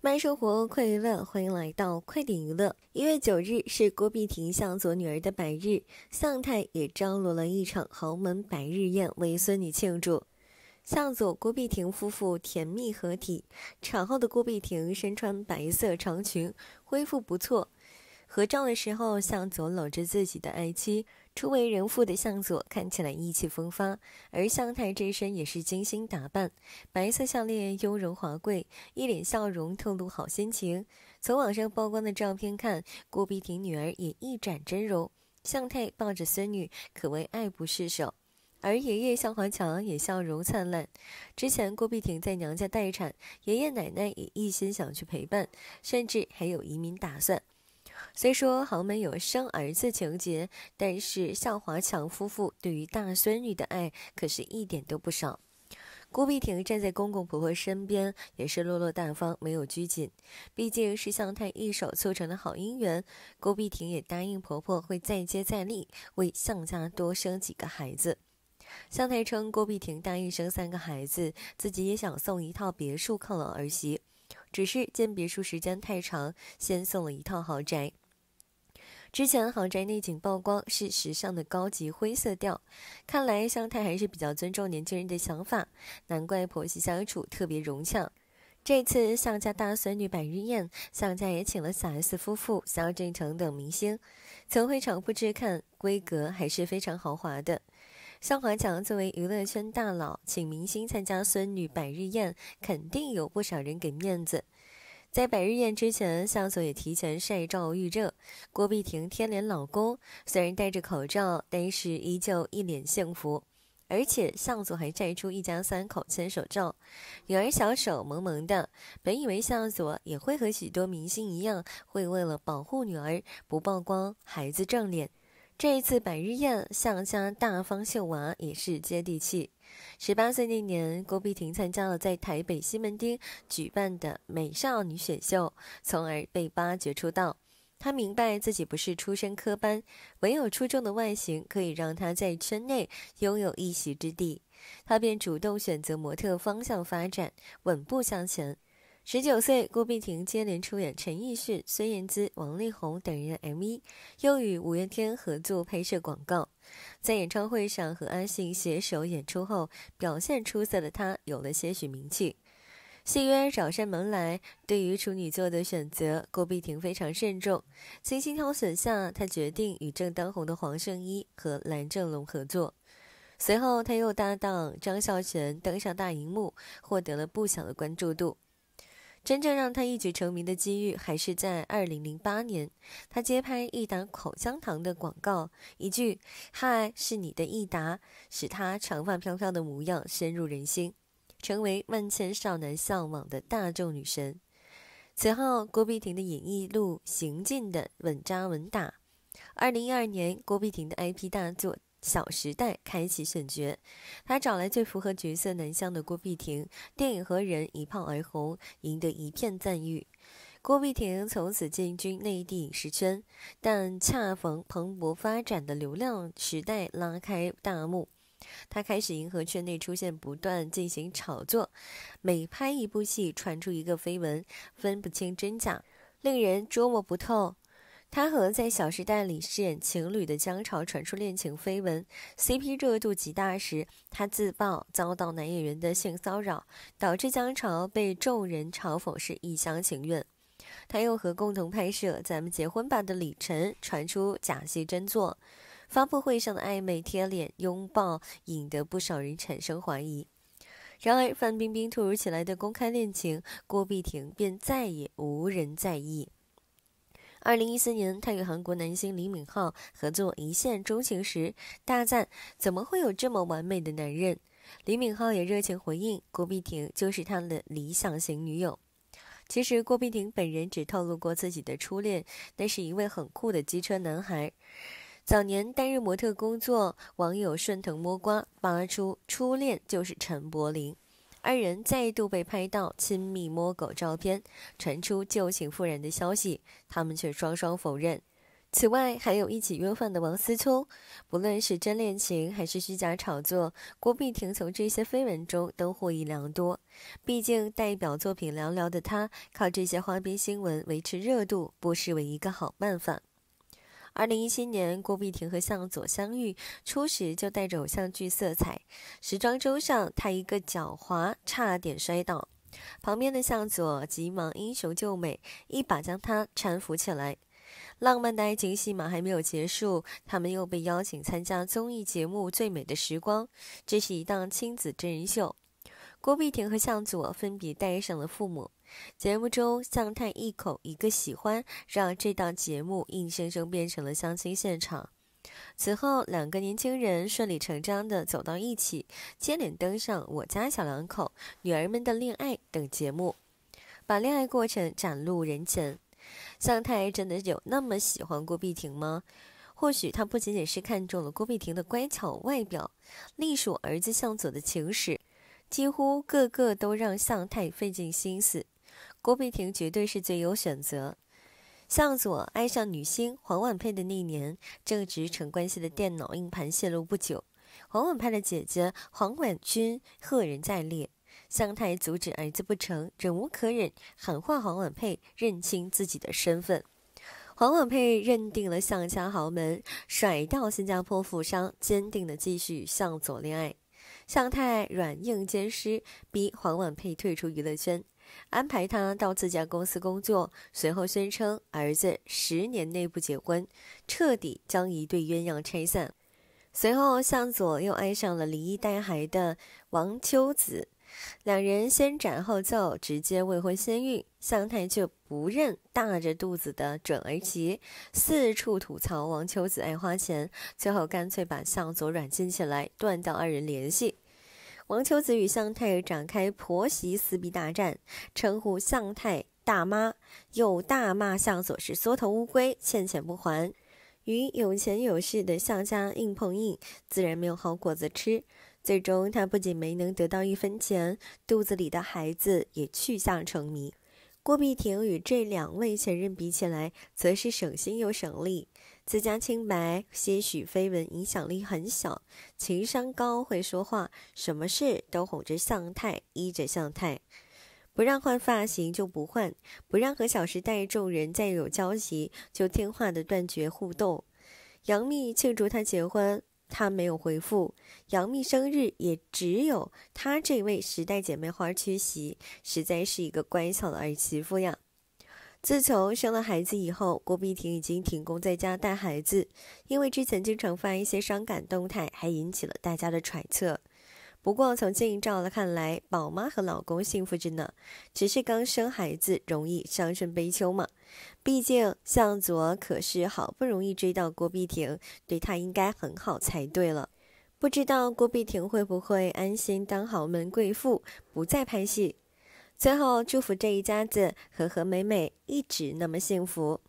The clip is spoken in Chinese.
慢生活，快娱乐，欢迎来到快点娱乐。一月九日是郭碧婷向左女儿的百日，向太也张罗了一场豪门百日宴为孙女庆祝。向左郭碧婷夫妇甜蜜合体，产后的郭碧婷身穿白色长裙，恢复不错。合照的时候，向左搂着自己的爱妻。初为人父的向佐看起来意气风发，而向太这身也是精心打扮，白色项链雍容华贵，一脸笑容透露好心情。从网上曝光的照片看，郭碧婷女儿也一展真容，向太抱着孙女可谓爱不释手，而爷爷向华强也笑容灿烂。之前郭碧婷在娘家待产，爷爷奶奶也一心想去陪伴，甚至还有移民打算。虽说豪门有生儿子情节，但是向华强夫妇对于大孙女的爱可是一点都不少。郭碧婷站在公公婆婆身边，也是落落大方，没有拘谨。毕竟是向太一手促成的好姻缘，郭碧婷也答应婆婆会再接再厉，为向家多生几个孩子。向太称郭碧婷答应生三个孩子，自己也想送一套别墅犒劳儿媳，只是建别墅时间太长，先送了一套豪宅。之前豪宅内景曝光是时尚的高级灰色调，看来向太还是比较尊重年轻人的想法，难怪婆媳相处特别融洽。这次向家大孙女百日宴，向家也请了小 S 夫妇、肖振成等明星。从会场布置看，规格还是非常豪华的。向华强作为娱乐圈大佬，请明星参加孙女百日宴，肯定有不少人给面子。在百日宴之前，向佐也提前晒照预热。郭碧婷天怜老公，虽然戴着口罩，但是依旧一脸幸福。而且向佐还晒出一家三口牵手照，女儿小手萌萌的。本以为向佐也会和许多明星一样，会为了保护女儿不曝光孩子正脸。这一次百日宴，向家大方秀娃也是接地气。十八岁那年，郭碧婷参加了在台北西门町举办的美少女选秀，从而被发掘出道。她明白自己不是出身科班，唯有出众的外形可以让她在圈内拥有一席之地。她便主动选择模特方向发展，稳步向前。十九岁，郭碧婷接连出演陈奕迅、孙燕姿、王力宏等人的 MV，又与五月天合作拍摄广告。在演唱会上和阿信携手演出后，表现出色的她有了些许名气。戏约找上门来，对于处女座的选择，郭碧婷非常慎重。精心挑选下，她决定与正当红的黄圣依和蓝正龙合作。随后，她又搭档张孝全登上大荧幕，获得了不小的关注度。真正让她一举成名的机遇还是在二零零八年，她接拍益达口香糖的广告，一句“嗨，是你”的益达，使她长发飘飘的模样深入人心，成为万千少男向往的大众女神。此后，郭碧婷的演艺路行进的稳扎稳打。二零一二年，郭碧婷的 IP 大作。《小时代》开启选角，他找来最符合角色南湘的郭碧婷，电影和人一炮而红，赢得一片赞誉。郭碧婷从此进军内地影视圈，但恰逢蓬勃发展的流量时代拉开大幕，她开始迎合圈内出现，不断进行炒作，每拍一部戏传出一个绯闻，分不清真假，令人捉摸不透。他和在《小时代》里饰演情侣的姜潮传出恋情绯闻，CP 热度极大时，他自曝遭到男演员的性骚扰，导致姜潮被众人嘲讽是一厢情愿。他又和共同拍摄《咱们结婚吧》的李晨传出假戏真做，发布会上的暧昧贴脸拥抱引得不少人产生怀疑。然而，范冰冰突如其来的公开恋情，郭碧婷便再也无人在意。二零一四年，他与韩国男星李敏镐合作《一见钟情》时，大赞怎么会有这么完美的男人。李敏镐也热情回应，郭碧婷就是他的理想型女友。其实郭碧婷本人只透露过自己的初恋，那是一位很酷的机车男孩。早年担任模特工作，网友顺藤摸瓜扒出初恋就是陈柏霖。二人再度被拍到亲密摸狗照片，传出旧情复燃的消息，他们却双双否认。此外，还有一起约饭的王思聪，不论是真恋情还是虚假炒作，郭碧婷从这些绯闻中都获益良多。毕竟代表作品寥寥的她，靠这些花边新闻维持热度，不失为一个好办法。二零一七年，郭碧婷和向佐相遇，初时就带着偶像剧色彩。时装周上，她一个脚滑，差点摔倒，旁边的向佐急忙英雄救美，一把将她搀扶起来。浪漫的爱情戏码还没有结束，他们又被邀请参加综艺节目《最美的时光》，这是一档亲子真人秀。郭碧婷和向佐分别带上了父母。节目中，向太一口一个喜欢，让这档节目硬生生变成了相亲现场。此后，两个年轻人顺理成章地走到一起，接连登上《我家小两口》《女儿们的恋爱》等节目，把恋爱过程展露人前。向太真的有那么喜欢郭碧婷吗？或许她不仅仅是看中了郭碧婷的乖巧外表。隶属儿子向佐的情史，几乎个个都让向太费尽心思。郭碧婷绝对是最优选择。向佐爱上女星黄婉佩的那年，正值陈冠希的电脑硬盘泄露不久。黄婉佩的姐姐黄婉君赫然在列。向太阻止儿子不成，忍无可忍，喊话黄婉佩认清自己的身份。黄婉佩认定了向家豪门，甩掉新加坡富商，坚定的继续向佐恋爱。向太软硬兼施，逼黄婉佩退出娱乐圈。安排他到自家公司工作，随后宣称儿子十年内不结婚，彻底将一对鸳鸯拆散。随后向左又爱上了离异带孩的王秋子，两人先斩后奏，直接未婚先孕。向太却不认，大着肚子的准儿媳四处吐槽王秋子爱花钱，最后干脆把向左软禁起来，断掉二人联系。王秋子与向太展开婆媳撕逼大战，称呼向太大妈，又大骂向佐是缩头乌龟，欠钱不还，与有钱有势的向家硬碰硬，自然没有好果子吃。最终，他不仅没能得到一分钱，肚子里的孩子也去向成谜。郭碧婷与这两位前任比起来，则是省心又省力，自家清白，些许绯闻，影响力很小，情商高，会说话，什么事都哄着向太，依着向太，不让换发型就不换，不让和《小时代》众人再有交集，就听话的断绝互动。杨幂庆祝他结婚。他没有回复，杨幂生日也只有她这位时代姐妹花缺席，实在是一个乖巧的儿媳妇呀。自从生了孩子以后，郭碧婷已经停工在家带孩子，因为之前经常发一些伤感动态，还引起了大家的揣测。不过从近照来看来，宝妈和老公幸福着呢，只是刚生孩子，容易伤身悲秋嘛。毕竟向佐可是好不容易追到郭碧婷，对她应该很好才对了。不知道郭碧婷会不会安心当豪门贵妇，不再拍戏？最后祝福这一家子和和美美，一直那么幸福。